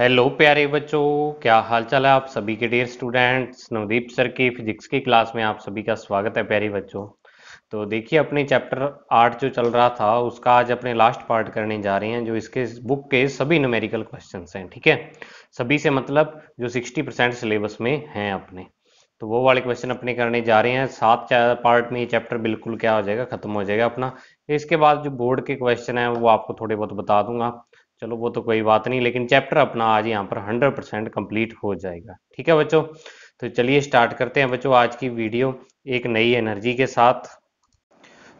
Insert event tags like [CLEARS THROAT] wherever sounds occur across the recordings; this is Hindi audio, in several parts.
हेलो प्यारे बच्चों क्या हाल चाल है आप सभी के डियर स्टूडेंट्स नवदीप सर की फिजिक्स की क्लास में आप सभी का स्वागत है प्यारे बच्चों तो देखिए अपने चैप्टर आठ जो चल रहा था उसका आज अपने लास्ट पार्ट करने जा रहे हैं जो इसके बुक के सभी न्यूमेरिकल क्वेश्चन हैं ठीक है सभी से मतलब जो सिक्सटी परसेंट सिलेबस में हैं अपने तो वो वाले क्वेश्चन अपने करने जा रहे हैं सात पार्ट में ये चैप्टर बिल्कुल क्या हो जाएगा खत्म हो जाएगा अपना इसके बाद जो बोर्ड के क्वेश्चन है वो आपको थोड़े बहुत बता दूंगा चलो वो तो कोई बात नहीं लेकिन चैप्टर अपना आज यहाँ पर 100 परसेंट कम्प्लीट हो जाएगा ठीक है बच्चों तो चलिए स्टार्ट करते हैं बच्चों आज की वीडियो एक नई एनर्जी के साथ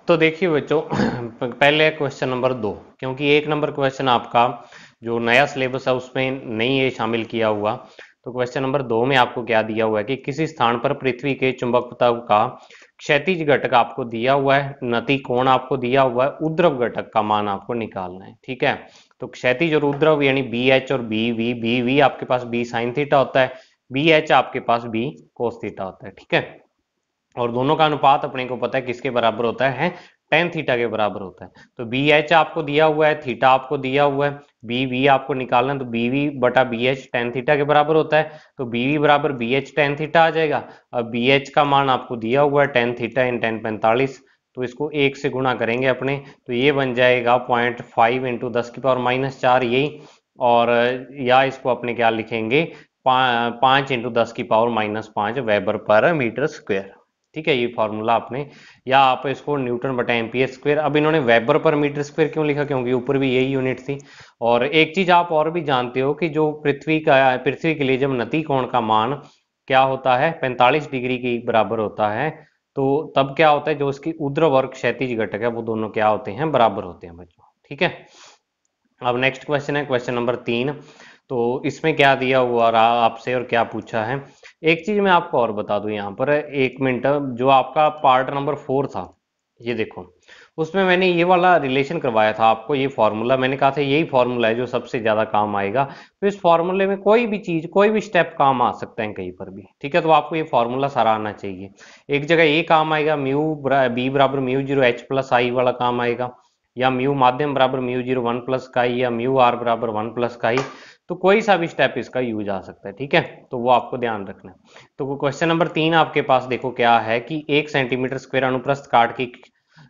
तो देखिए बच्चों [CLEARS THROAT] पहले क्वेश्चन नंबर दो क्योंकि एक नंबर क्वेश्चन आपका जो नया सिलेबस है उसमें नहीं ये शामिल किया हुआ तो क्वेश्चन नंबर दो में आपको क्या दिया हुआ है कि किसी स्थान पर पृथ्वी के चुंबकता का क्षैतिज घटक आपको दिया हुआ है नती कोण आपको दिया हुआ है उद्रव घटक का मान आपको निकालना है ठीक है तो क्षैतिज और उद्रव यानी बी एच और बी वी बी वी आपके पास बी साइन थीटा होता है बी एच आपके पास बी कोस थीटा होता है ठीक है और दोनों का अनुपात अपने को पता है किसके बराबर होता है टेन थीटा के बराबर होता है तो बी एच आपको दिया हुआ है थीटा आपको दिया हुआ है बी वी आपको निकालना तो बी वी बटा बी एच टेन थीटा के बराबर होता है तो बी वी बराबर बी एच टेन थीटा आ जाएगा अब बी एच का मान आपको दिया हुआ है टेन थीटा इन टेन पैंतालीस तो इसको एक से गुणा करेंगे अपने तो ये बन जाएगा पॉइंट फाइव इंटू दस की पावर माइनस चार यही और या इसको अपने क्या लिखेंगे पा, पाँच इंटू दस की पावर माइनस पांच वेबर पर मीटर स्क्वायर ठीक है ये फॉर्मूला आपने या आप इसको न्यूटन बटा एम्पियर स्क्वायर अब इन्होंने वेबर पर मीटर स्क्वायर क्यों लिखा क्योंकि ऊपर भी यही यूनिट थी और एक चीज आप और भी जानते हो कि जो पृथ्वी का पृथ्वी के लिए जब नती कोण का मान क्या होता है 45 डिग्री के बराबर होता है तो तब क्या होता है जो इसकी उद्र वर्ग क्षैतिज घटक है वो दोनों क्या होते हैं बराबर होते हैं बच्चों ठीक है अब नेक्स्ट क्वेश्चन है क्वेश्चन नंबर तीन तो इसमें क्या दिया हुआ रहा आपसे और क्या पूछा है एक चीज मैं आपको और बता दू यहाँ पर एक मिनट जो आपका पार्ट नंबर फोर था ये देखो उसमें मैंने ये वाला रिलेशन करवाया था आपको ये फार्मूला मैंने कहा था यही फार्मूला है जो सबसे ज़्यादा काम आएगा तो इस फार्मूले में कोई भी चीज़ कोई भी स्टेप काम आ सकता है कहीं पर भी ठीक है तो आपको ये फार्मूला सारा आना चाहिए एक जगह ये काम आएगा म्यू बी बराबर mu zero H plus I वाला काम आएगा या म्यू माध्यम बराबर म्यू जीरो वन प्लस का ही या म्यू आर बराबर वन प्लस का ही तो कोई सा भी स्टेप इसका यूज आ सकता है ठीक है तो वो आपको ध्यान रखना है तो क्वेश्चन नंबर तीन आपके पास देखो क्या है कि एक सेंटीमीटर स्क्वायर अनुप्रस्थ काट की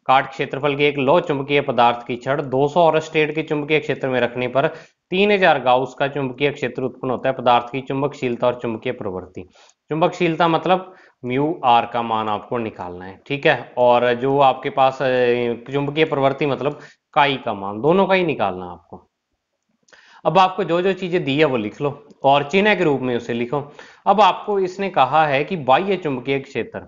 काट क्षेत्रफल की एक लो चुंबकीय पदार्थ की छड़ 200 और स्टेट के चुंबकीय क्षेत्र में रखने पर 3000 गाउस का चुंबकीय क्षेत्र उत्पन्न होता है पदार्थ की चुंबकशीलता और चुंबकीय प्रवृत्ति चुंबकशीलता मतलब म्यू आर का मान आपको निकालना है ठीक है और जो आपके पास चुंबकीय प्रवृत्ति मतलब काई का मान दोनों का ही निकालना है आपको अब आपको जो जो चीजें दी है वो लिख लो और चिन्ह के रूप में उसे लिखो अब आपको इसने कहा है कि बाह्य चुंबकीय क्षेत्र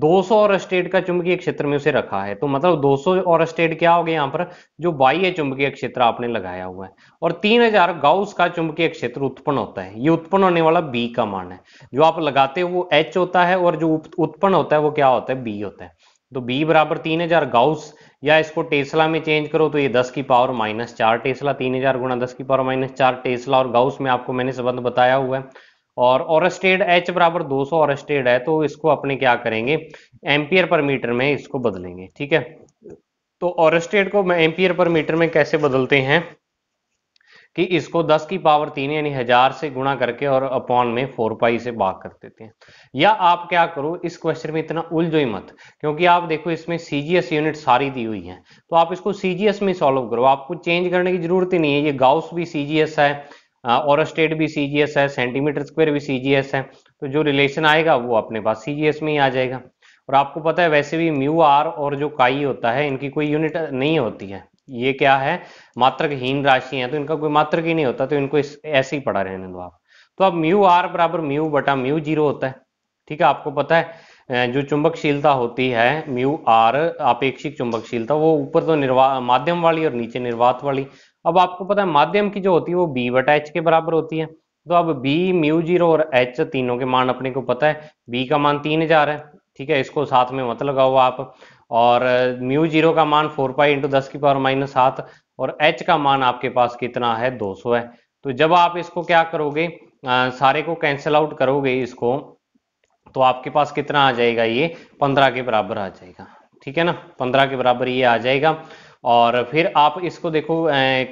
200 और स्टेट का चुंबकीय क्षेत्र में उसे रखा है तो मतलब 200 और स्टेट क्या हो गया यहाँ पर जो बाह्य चुंबकीय क्षेत्र आपने लगाया हुआ है और 3000 गाउस का चुंबकीय क्षेत्र उत्पन्न होता है ये उत्पन्न होने वाला बी का मान है जो आप लगाते हो वो एच होता है और जो उत्पन्न होता है वो क्या होता है बी होता है तो बी बराबर तीन हजार गाउस या इसको टेस्ला में चेंज करो तो ये दस की पावर माइनस चार टेस्ला तीन हजार गुणा दस की पावर माइनस चार टेस्ला और गाउस में आपको मैंने संबंध बताया हुआ है और ऑरेस्टेड एच बराबर 200 सौ ऑरेस्टेड है तो इसको अपने क्या करेंगे एम्पियर पर मीटर में इसको बदलेंगे ठीक है तो ऑरेस्टेड को एम्पियर पर मीटर में कैसे बदलते हैं कि इसको 10 की पावर तीन यानी हजार से गुणा करके और अपॉन में फोर पाई से बाग कर देते हैं या आप क्या करो इस क्वेश्चन में इतना उलझो ही मत क्योंकि आप देखो इसमें सीजीएस यूनिट सारी दी हुई है तो आप इसको सीजीएस में सॉल्व करो आपको चेंज करने की जरूरत ही नहीं है ये गाउस भी सीजीएस है हाँ, और स्टेट भी सी है सेंटीमीटर स्क्वायर भी सी है तो जो रिलेशन आएगा वो अपने पास सी में ही आ जाएगा और आपको पता है वैसे भी म्यू आर और जो काई होता है इनकी कोई यूनिट नहीं होती है ये क्या है मात्रकहीन राशि है तो इनका कोई मात्रक ही नहीं होता तो इनको ऐसे ही पड़ा रहने दो आप तो अब म्यू आर बराबर म्यू बटा म्यू जीरो होता है ठीक है आपको पता है जो चुंबकशीलता होती है म्यू आर अपेक्षिक चुंबकशीलता वो ऊपर तो निर्वा माध्यम वाली और नीचे निर्वात वाली अब आपको पता है माध्यम की जो होती है वो बी बटा एच के बराबर होती है तो अब बी म्यू जीरो और एच तीनों के मान अपने को पता है बी का मान तीन हजार है ठीक है इसको साथ में मत लगाओ आप और म्यू जीरो का मान फोर पाई इंटू दस की पावर माइनस सात और एच का मान आपके पास कितना है दो सौ है तो जब आप इसको क्या करोगे आ, सारे को कैंसिल आउट करोगे इसको तो आपके पास कितना आ जाएगा ये पंद्रह के बराबर आ जाएगा ठीक है ना पंद्रह के बराबर ये आ जाएगा और फिर आप इसको देखो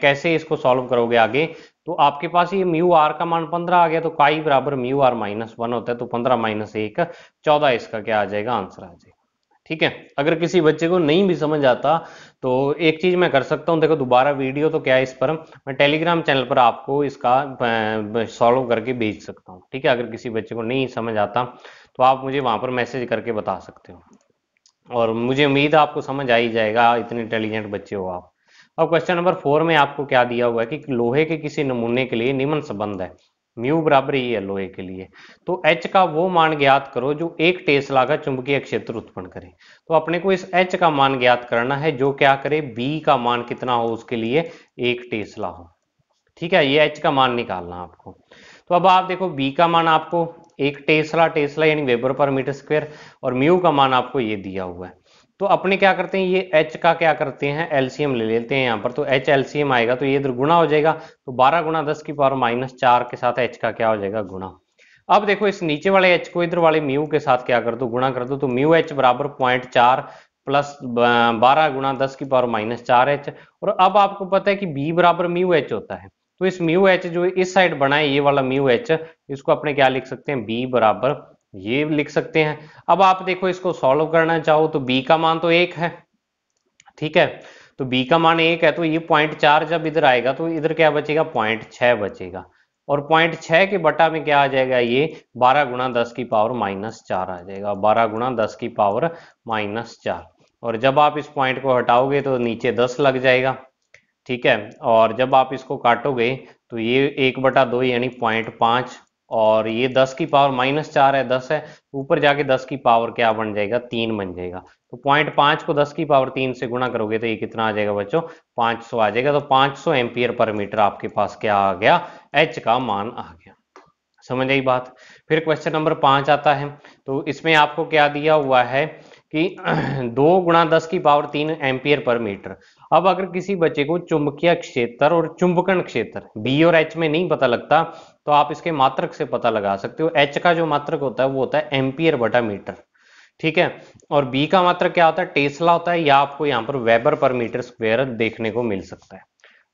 कैसे इसको सॉल्व करोगे आगे तो आपके पास ये म्यू आर का मान पंद्रह आ गया तो काई बराबर म्यू आर माइनस वन होता है तो पंद्रह माइनस एक चौदह इसका क्या आ जाएगा आंसर आ जाएगा ठीक है अगर किसी बच्चे को नहीं भी समझ आता तो एक चीज मैं कर सकता हूं देखो दोबारा वीडियो तो क्या है इस पर मैं टेलीग्राम चैनल पर आपको इसका सॉल्व करके भेज सकता हूं ठीक है अगर किसी बच्चे को नहीं समझ आता तो आप मुझे वहां पर मैसेज करके बता सकते हो और मुझे उम्मीद है आपको समझ आ ही जाएगा इतने इंटेलिजेंट बच्चे हो आप अब क्वेश्चन नंबर फोर में आपको क्या दिया हुआ है कि लोहे के किसी नमूने के लिए निम्न संबंध है म्यू बराबर ही है लोहे के लिए तो एच का वो मान ज्ञात करो जो एक टेस्ला का चुंबकीय क्षेत्र उत्पन्न करे तो अपने को इस एच का मान ज्ञात करना है जो क्या करे बी का मान कितना हो उसके लिए एक टेस्ला हो ठीक है ये एच का मान निकालना आपको तो अब आप देखो बी का मान आपको एक टेस्ला टेस्ला यानी वेबर पर मीटर स्क्वायर और म्यू का मान आपको ये दिया हुआ है तो अपने क्या करते हैं ये एच का क्या करते हैं एलसीएम ले लेते हैं यहाँ पर तो एच एलसीएम आएगा तो ये इधर गुणा हो जाएगा तो 12 गुणा दस की पावर माइनस चार के साथ एच का क्या हो जाएगा गुणा अब देखो इस नीचे वाले एच को इधर वाले म्यू के साथ क्या कर दो गुणा कर दो तो म्यू एच बराबर पॉइंट चार प्लस बारह गुणा दस की पावर माइनस चार एच और अब आपको पता है कि बी बराबर म्यू एच होता है तो इस म्यू एच जो इस साइड बना है ये वाला म्यू एच इसको अपने क्या लिख सकते हैं बी बराबर ये लिख सकते हैं अब आप देखो इसको सॉल्व करना चाहो तो बी का मान तो एक है ठीक है तो बी का मान एक है तो ये पॉइंट चार जब इधर आएगा तो इधर क्या बचेगा पॉइंट छह बचेगा और पॉइंट छह के बटा में क्या आ जाएगा ये बारह गुणा दस की पावर माइनस चार आ जाएगा बारह गुणा दस की पावर माइनस चार और जब आप इस पॉइंट को हटाओगे तो नीचे दस लग जाएगा ठीक है और जब आप इसको काटोगे तो ये एक बटा दो यानी पॉइंट पांच और ये दस की पावर माइनस चार है दस है तो ऊपर जाके दस की पावर क्या बन जाएगा तीन बन जाएगा तो पॉइंट पांच को दस की पावर तीन से गुणा करोगे तो ये कितना आ जाएगा बच्चों पांच सौ आ जाएगा तो पांच सौ एम्पियर पर मीटर आपके पास क्या आ गया एच का मान आ गया समझ आई बात फिर क्वेश्चन नंबर पांच आता है तो इसमें आपको क्या दिया हुआ है कि [CLEARS THROAT] दो गुणा दस की पावर तीन एम्पियर पर मीटर अब अगर किसी बच्चे को चुंबकीय क्षेत्र और चुंबकन क्षेत्र बी और एच में नहीं पता लगता तो आप इसके मात्रक से पता लगा सकते हो एच का जो मात्रक होता है वो होता है एम्पियर बटा मीटर ठीक है और बी का मात्र क्या होता है टेस्ला होता है या आपको यहाँ पर वेबर पर मीटर स्क्वेयर देखने को मिल सकता है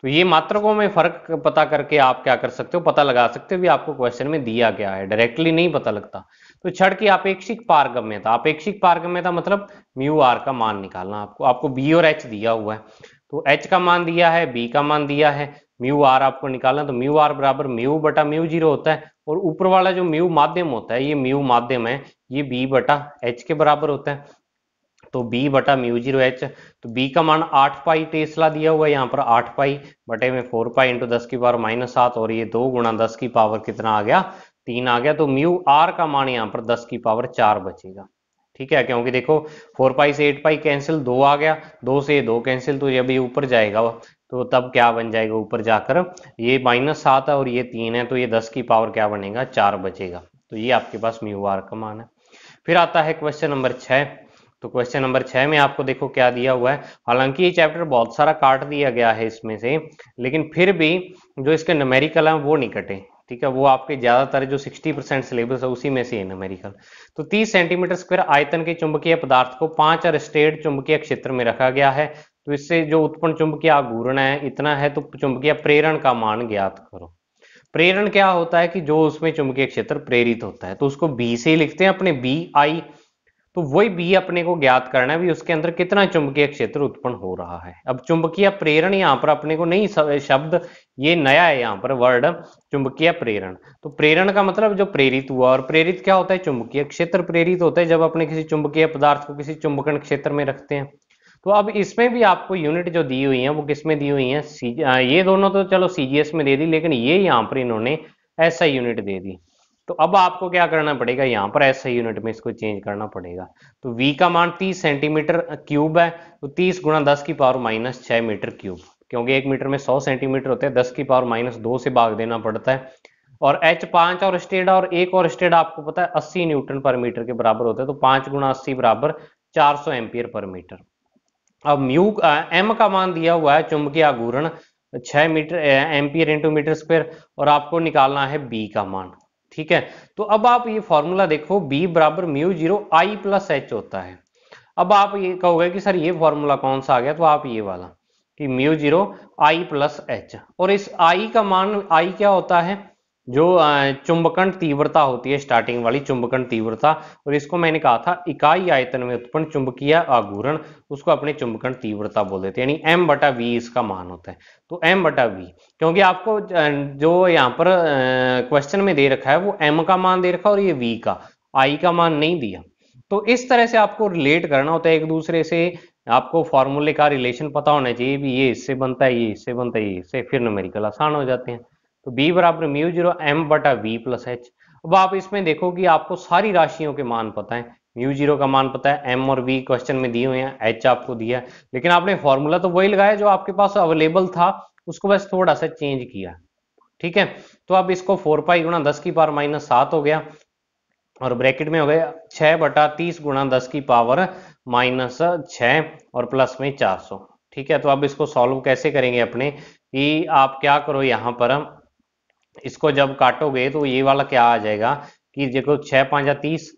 तो ये मात्रकों में फर्क पता करके आप क्या कर सकते हो पता लगा सकते हो भी आपको क्वेश्चन में दिया गया है डायरेक्टली नहीं पता लगता तो छड़ की अपेक्षिक पारगम्यता अपेक्षिक पारगम्यता मतलब म्यू आर का मान निकालना आपको आपको बी और एच दिया हुआ है तो एच का मान दिया है बी का मान दिया है म्यू आर आपको निकालना तो म्यू आर बराबर म्यू बटा म्यू जीरो होता है और ऊपर वाला जो म्यू माध्यम होता है ये म्यू माध्यम है ये बी बटा एच के बराबर होता है तो बी बटा म्यू जीरो एच तो बी का मान आठ पाई टेस्ला दिया हुआ है यहाँ पर आठ पाई बटे में फोर पाई इंटू दस की पावर माइनस सात और ये दो गुणा दस की पावर कितना आ गया तीन आ गया तो म्यू आर का मान यहां पर दस की पावर चार बचेगा ठीक है क्योंकि देखो फोर पाई से एट पाई कैंसिल दो आ गया दो से दो कैंसिल तो ये ये ऊपर जाएगा तो तब क्या बन जाएगा ऊपर जाकर ये माइनस सात है और ये तीन है तो ये दस की पावर क्या बनेगा चार बचेगा तो ये आपके पास म्यू आर का मान है फिर आता है क्वेश्चन नंबर छह तो क्वेश्चन नंबर छह में आपको देखो क्या दिया हुआ है हालांकि ये चैप्टर बहुत सारा काट दिया गया है इसमें से लेकिन फिर भी जो इसके नमेरिकल है वो नहीं कटे ठीक है वो आपके ज्यादातर जो 60 परसेंट सिलेबस है उसी में से है नमेरिकल तो 30 सेंटीमीटर स्क्वायर आयतन के चुंबकीय पदार्थ को पांच अरस्टेड चुंबकीय क्षेत्र में रखा गया है तो इससे जो उत्पन्न चुंबकीय आघूर्ण है इतना है तो चुंबकीय प्रेरण का मान ज्ञात करो प्रेरण क्या होता है कि जो उसमें चुंबकीय क्षेत्र प्रेरित होता है तो उसको बी से लिखते हैं अपने बी आई तो वही बी अपने को ज्ञात करना है भी उसके अंदर कितना चुंबकीय क्षेत्र उत्पन्न हो रहा है अब चुंबकीय प्रेरण यहाँ पर अपने को नहीं शब्द ये नया है यहाँ पर वर्ड चुंबकीय प्रेरण तो प्रेरण का मतलब जो प्रेरित हुआ और प्रेरित क्या होता है चुंबकीय क्षेत्र प्रेरित होता है जब अपने किसी चुंबकीय पदार्थ को किसी चुंबकन क्षेत्र में रखते हैं तो अब इसमें भी आपको यूनिट जो दी हुई है वो किसमें दी हुई है ये दोनों तो चलो सीजीएस में दे दी लेकिन ये यहाँ पर इन्होंने ऐसा यूनिट दे दी तो अब आपको क्या करना पड़ेगा यहाँ पर ऐसे यूनिट में इसको चेंज करना पड़ेगा तो V का मान 30 सेंटीमीटर क्यूब है तो 30 गुणा दस की पावर माइनस छह मीटर क्यूब क्योंकि एक मीटर में 100 सेंटीमीटर होते हैं 10 की पावर माइनस दो से भाग देना पड़ता है और एच पांच और स्टेड और एक और स्टेड आपको पता है अस्सी न्यूट्रन पर मीटर के बराबर होता है तो पांच गुणा अस्सी बराबर चार सौ एम्पियर पर मीटर अब म्यू एम का मान दिया हुआ है चुंबकीय आगूरण छह metre ampere into metre square और आपको निकालना है बी का मान ठीक है तो अब आप ये फॉर्मूला देखो बी बराबर mu zero I plus H होता है अब आप ये कहोगे कि सर ये फॉर्मूला कौन सा आ गया तो आप ये वाला कि mu zero I plus H और इस आई का मान आई क्या होता है जो चुंबकण तीव्रता होती है स्टार्टिंग वाली चुंबकण तीव्रता और इसको मैंने कहा था इकाई आयतन में उत्पन्न चुंबकीय आगूरण उसको अपने चुंबकण तीव्रता बोल देते यानी m बटा वी इसका मान होता है तो m बटा वी क्योंकि आपको जो यहाँ पर क्वेश्चन में दे रखा है वो m का मान दे रखा है और ये v का i का मान नहीं दिया तो इस तरह से आपको रिलेट करना होता है एक दूसरे से आपको फॉर्मूले का रिलेशन पता होना चाहिए भी ये इससे बनता है ये इससे बनता है ये इससे फिर नमेरिकल आसान हो जाते हैं तो बी बराबर म्यू जीरो एम बटा वी प्लस एच अब आप इसमें देखो कि आपको सारी राशियों के मान पता है म्यू जीरो का मान पता है एम और वी क्वेश्चन में दिए हुए हैं एच आपको दिया है लेकिन आपने फॉर्मूला तो वही लगाया जो आपके पास अवेलेबल था उसको बस थोड़ा सा चेंज किया ठीक है तो अब इसको फोर पाई गुणा दस की पावर माइनस सात हो गया और ब्रैकेट में हो गया छह बटा तीस गुणा दस की पावर माइनस छ और प्लस में चार सौ ठीक है तो अब इसको सॉल्व कैसे करेंगे अपने कि आप क्या करो यहाँ पर हम इसको जब काटोगे तो ये वाला क्या आ जाएगा कि देखो छह पांच या तीस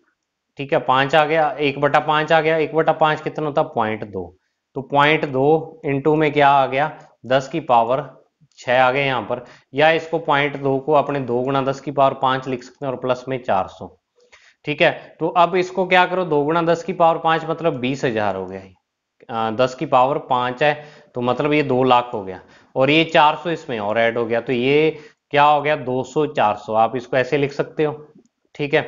ठीक है पांच आ गया एक बटा पांच आ गया एक बटा पांच कितना होता पॉइंट दो तो पॉइंट दो इंटू में क्या आ गया दस की पावर छह आ गए यहाँ पर या इसको पॉइंट दो को अपने दो गुणा दस की पावर पांच लिख सकते हैं और प्लस में चार सौ ठीक है तो अब इसको क्या करो दो गुणा दस की पावर पांच मतलब बीस हजार हो गया दस की पावर पांच है तो मतलब ये दो लाख हो गया और ये चार सौ इसमें और ऐड हो गया तो ये क्या हो गया 200 400 आप इसको ऐसे लिख सकते हो ठीक है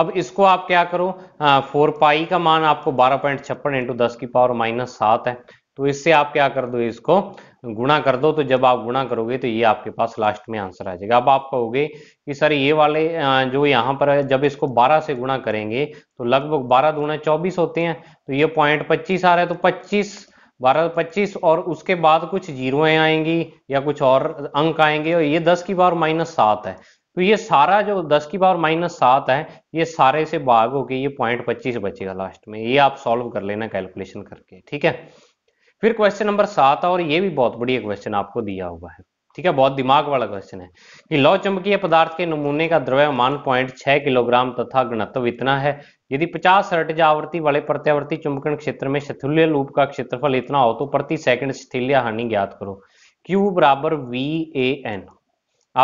अब इसको आप क्या करो हाँ, फोर पाई का मान आपको बारह पॉइंट छप्पन इंटू दस की पावर माइनस सात है तो इससे आप क्या कर दो इसको गुणा कर दो तो जब आप गुणा करोगे तो ये आपके पास लास्ट में आंसर आ जाएगा अब आप कहोगे कि सर ये वाले जो यहाँ पर है जब इसको 12 से गुणा करेंगे तो लगभग 12 गुणा 24 होते हैं तो ये पॉइंट 25 आ रहा है तो बारह पच्चीस और उसके बाद कुछ जीरोएं आएंगी या कुछ और अंक आएंगे और ये दस की पावर माइनस सात है तो ये सारा जो दस की पावर माइनस सात है ये सारे से भाग होके ये पॉइंट पच्चीस बचेगा लास्ट में ये आप सॉल्व कर लेना कैलकुलेशन करके ठीक है फिर क्वेश्चन नंबर सात और ये भी बहुत बढ़िया क्वेश्चन आपको दिया हुआ है ठीक है बहुत दिमाग वाला क्वेश्चन है कि लौ चुंबकीय पदार्थ के नमूने का द्रव्यमान पॉइंट छह किलोग्राम तथा घनत्व इतना है यदि पचास हर्टज आवृत्ति वाले प्रत्यावर्ती चुंबकन क्षेत्र में शथुल्य लूप का क्षेत्रफल इतना हो तो प्रति सेकंड शतुल्य हानि ज्ञात करो क्यू बराबर वी ए एन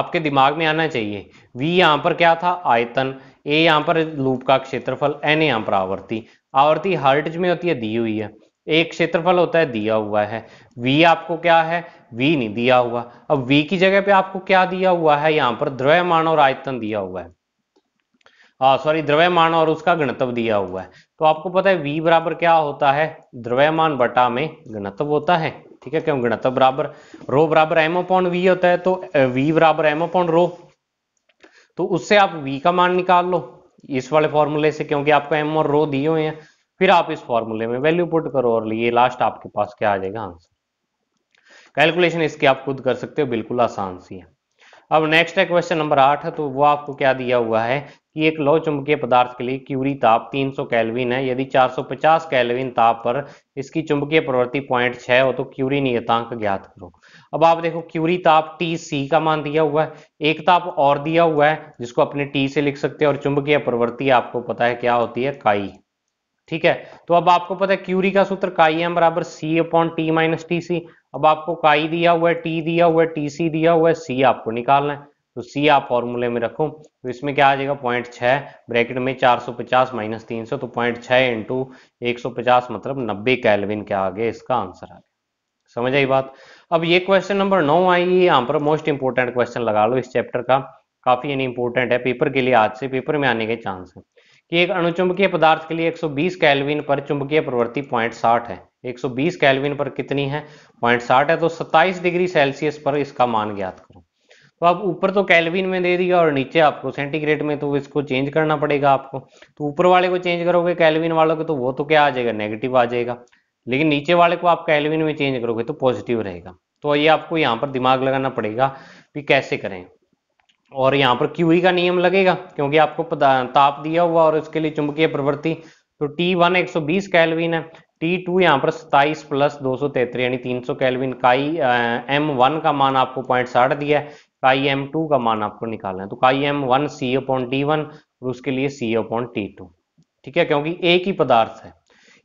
आपके दिमाग में आना चाहिए v यहां पर क्या था आयतन a यहां पर लूप का क्षेत्रफल एन यहां पर आवर्ती आवर्ती हर्ट्ज में होती है दी हुई है एक क्षेत्रफल होता है दिया हुआ है v आपको क्या है v नहीं दिया हुआ अब v की जगह पे आपको क्या दिया हुआ है यहाँ पर द्रव्यमान और आयतन दिया हुआ है सॉरी द्रव्यमान और उसका गणतव दिया हुआ है तो आपको पता है v बराबर क्या होता है द्रव्यमान बटा में गणतव होता है ठीक है क्यों गणतव बराबर रो बराबर एमओ पॉइंट वी होता है तो वी बराबर एमओ पॉइंट रो तो उससे आप वी का मान निकाल लो इस वाले फॉर्मूले से क्योंकि आपको एम और रो दिए हुए हैं फिर आप इस फॉर्मूले में वैल्यू पुट करो और ये लास्ट आपके पास क्या आ जाएगा आंसर कैलकुलेशन इसकी आप खुद कर सकते हो बिल्कुल आसान सी है अब नेक्स्ट है क्वेश्चन नंबर आठ तो वो आपको क्या दिया हुआ है कि एक लो चुंबकीय पदार्थ के लिए क्यूरी ताप 300 कैलविन है यदि 450 कैलविन ताप पर इसकी चुंबकीय प्रवृत्ति पॉइंट छह हो तो क्यूरी नियतांक ज्ञात करो अब आप देखो क्यूरी ताप टी सी का मान दिया हुआ है एक ताप और दिया हुआ है जिसको अपने टी से लिख सकते हैं और चुंबकीय प्रवृत्ति आपको पता है क्या होती है काई ठीक है तो अब आपको पता है क्यूरी का सूत्र काई एम बराबर C upon T minus T C अब आपको काई दिया हुआ है टी दिया हुआ है टी सी दिया हुआ है सी आपको निकालना है तो सी आप फॉर्मूले में रखो तो इसमें क्या आ जाएगा पॉइंट छह ब्रैकेट में 450 माइनस तीन तो पॉइंट छह इंटू एक मतलब नब्बे कैलविन के आगे इसका आंसर आ गया समझ आई बात अब ये क्वेश्चन नंबर नौ आई यहाँ पर मोस्ट इंपोर्टेंट क्वेश्चन लगा लो इस चैप्टर का काफी यानी इंपोर्टेंट है पेपर के लिए आज से पेपर में आने के चांस है कि एक अणुचुंबकीय पदार्थ के लिए 120 कैलविन पर चुंबकीय प्रवृत्ति 0.60 है 120 कैलविन पर कितनी है 0.60 है तो 27 डिग्री सेल्सियस पर इसका मान ज्ञात करो तो आप ऊपर तो कैलविन में दे दिया और नीचे आपको सेंटीग्रेड में तो इसको चेंज करना पड़ेगा आपको तो ऊपर वाले को चेंज करोगे कैलविन वालों को तो वो तो क्या आ जाएगा नेगेटिव आ जाएगा लेकिन नीचे वाले को आप कैलविन में चेंज करोगे तो पॉजिटिव रहेगा तो ये आपको यहाँ पर दिमाग लगाना पड़ेगा कि कैसे करें और यहाँ पर क्यू e का नियम लगेगा क्योंकि आपको ताप दिया हुआ और इसके लिए चुंबकीय प्रवृत्ति तो टी वन एक कैलविन है टी टू यहाँ पर सताइस प्लस दो सौ तेहतर यानी तीन सौ कैलविन काई एम वन का मान आपको पॉइंट साठ दिया है काई एम टू का मान आपको निकालना है तो chi M one C upon T one और उसके लिए सी अपॉन टी टू ठीक है क्योंकि एक ही पदार्थ है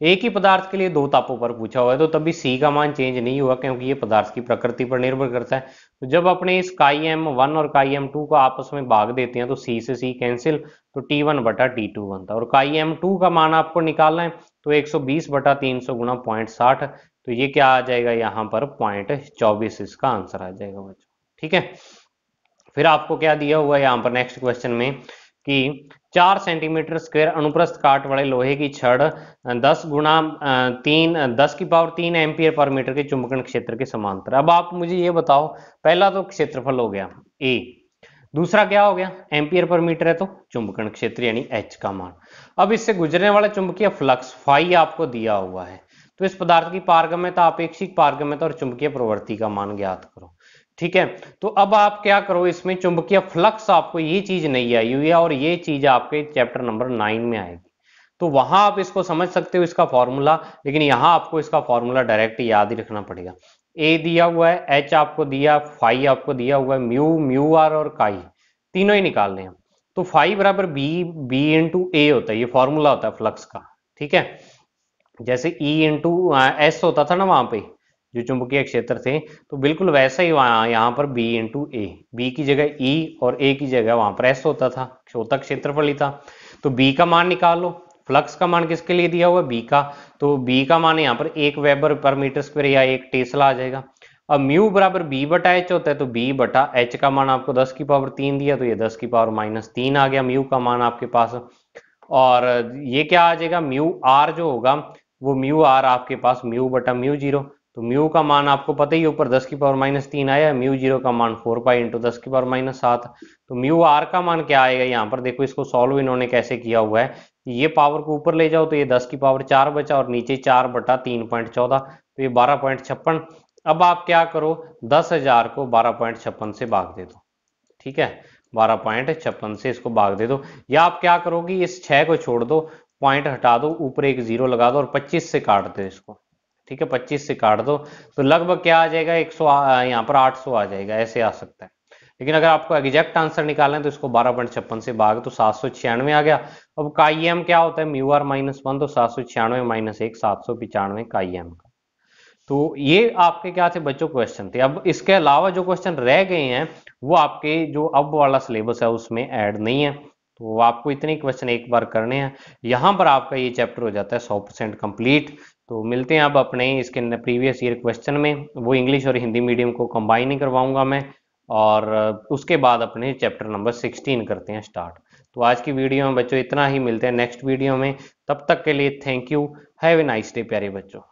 एक ही पदार्थ के लिए दो तापों पर पूछा हुआ है तो तभी सी का मान चेंज नहीं हुआ क्योंकि ये पदार्थ की प्रकृति पर निर्भर करता है तो जब अपने इस काई एम वन और काई एम टू को आपस में भाग देते हैं तो सी से सी कैंसिल तो टी वन बटा टी टू बनता और काई एम टू का मान आपको निकालना है तो 120 बटा 300 गुना पॉइंट साठ तो ये क्या आ जाएगा यहां पर पॉइंट चौबीस इसका आंसर आ जाएगा बच्चों ठीक है फिर आपको क्या दिया हुआ है यहां पर नेक्स्ट क्वेश्चन में कि चार सेंटीमीटर स्क्वायर अनुप्रस्थ काट वाले लोहे की छड़ दस गुणा तीन दस की पावर तीन एम्पियर पर मीटर के चुंबकन क्षेत्र के समांतर अब आप मुझे ये बताओ पहला तो क्षेत्रफल हो गया ए दूसरा क्या हो गया एम्पियर पर मीटर है तो चुंबकन क्षेत्र यानी एच का मान अब इससे गुजरने वाला चुंबकीय फ्लक्स फाइव आपको दिया हुआ है तो इस पदार्थ की पारगम्यता अपेक्षिक पारगम्यता और चुंबकीय प्रवृत्ति का मान ज्ञात करो ठीक है तो अब आप क्या करो इसमें चुंबकीय फ्लक्स आपको ये चीज नहीं आई हुई है और ये चीज आपके चैप्टर नंबर नाइन में आएगी तो वहां आप इसको समझ सकते हो इसका फॉर्मूला लेकिन यहां आपको इसका फॉर्मूला डायरेक्ट याद ही रखना पड़ेगा ए दिया हुआ है एच आपको दिया फाइव आपको दिया हुआ है म्यू म्यू आर और काई तीनों ही निकालने हैं तो फाइव बराबर बी बी इंटू ए होता है ये फॉर्मूला होता है फ्लक्स का ठीक है जैसे ई इंटू एस होता था ना वहां पे जो चुंबकीय क्षेत्र थे तो बिल्कुल वैसा ही यहाँ पर बी इंटू ए बी की जगह E और ए की जगह वहां पर एस होता था शोतक क्षेत्रफल ही था तो बी का मान निकाल लो फ्लक्स का मान किसके लिए दिया हुआ बी का तो बी का मान यहाँ पर एक वेबर पर मीटर स्क्वेयर या एक टेस्ला आ जाएगा अब म्यू बराबर बी बटा एच होता है तो बी बटा एच का मान आपको दस की पावर तीन दिया तो ये दस की पावर माइनस तीन आ गया म्यू का मान आपके पास और ये क्या आ जाएगा म्यू आर जो होगा वो म्यू आर आपके पास म्यू बटा म्यू जीरो तो म्यू का मान आपको पता ही ऊपर 10 की पावर माइनस तीन आया म्यू जीरो का मान फोर पाई इंटू दस की पावर माइनस सात तो म्यू आर का मान क्या आएगा यहाँ पर देखो इसको सॉल्व इन्होंने कैसे किया हुआ है ये पावर को ऊपर ले जाओ तो ये दस की पावर चार बचा और नीचे चार बटा तीन पॉइंट चौदह तो ये बारह पॉइंट छप्पन अब आप क्या करो दस हजार को बारह पॉइंट छप्पन से भाग दे दो ठीक है बारह पॉइंट छप्पन से इसको भाग दे दो या आप क्या करोगे इस छह को छोड़ दो पॉइंट हटा दो ऊपर एक जीरो लगा दो और पच्चीस से काट दो इसको ठीक है पच्चीस से काट दो तो लगभग क्या आ जाएगा एक सौ यहाँ पर आठ आ जाएगा ऐसे आ सकता है लेकिन अगर आपको एग्जैक्ट आंसर निकालना है तो इसको बारह पॉइंट छप्पन से भाग तो सात सौ छियानवे आ गया अब काईएम क्या होता है म्यू आर माइनस वन तो सात सौ छियानवे माइनस एक सात सौ पिचानवे काईएम का तो ये आपके क्या थे बच्चों क्वेश्चन थे अब इसके अलावा जो क्वेश्चन रह गए हैं वो आपके जो अब वाला सिलेबस है उसमें एड नहीं है तो आपको इतने क्वेश्चन एक बार करने हैं यहाँ पर आपका ये चैप्टर हो जाता है सौ परसेंट कंप्लीट तो मिलते हैं आप अपने इसके प्रीवियस ईयर क्वेश्चन में वो इंग्लिश और हिंदी मीडियम को कंबाइन ही करवाऊंगा मैं और उसके बाद अपने चैप्टर नंबर 16 करते हैं स्टार्ट तो आज की वीडियो में बच्चों इतना ही मिलते हैं नेक्स्ट वीडियो में तब तक के लिए thank you have a nice day प्यारे बच्चों